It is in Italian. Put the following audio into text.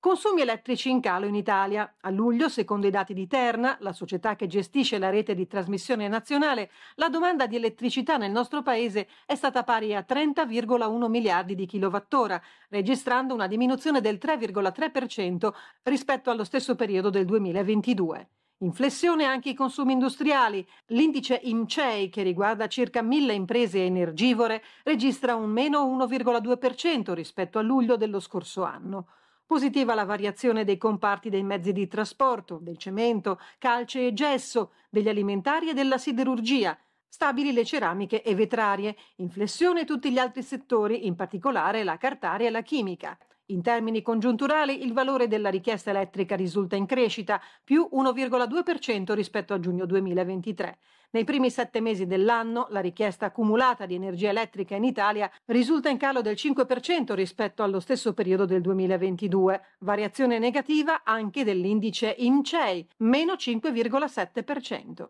Consumi elettrici in calo in Italia. A luglio, secondo i dati di Terna, la società che gestisce la rete di trasmissione nazionale, la domanda di elettricità nel nostro paese è stata pari a 30,1 miliardi di kilowattora, registrando una diminuzione del 3,3% rispetto allo stesso periodo del 2022. Inflessione anche i consumi industriali. L'indice IMCEI, che riguarda circa 1000 imprese energivore, registra un meno 1,2% rispetto a luglio dello scorso anno. Positiva la variazione dei comparti dei mezzi di trasporto, del cemento, calce e gesso, degli alimentari e della siderurgia, stabili le ceramiche e vetrarie, in flessione tutti gli altri settori, in particolare la cartaria e la chimica. In termini congiunturali, il valore della richiesta elettrica risulta in crescita, più 1,2% rispetto a giugno 2023. Nei primi sette mesi dell'anno, la richiesta accumulata di energia elettrica in Italia risulta in calo del 5% rispetto allo stesso periodo del 2022, variazione negativa anche dell'indice IMCEI, meno 5,7%.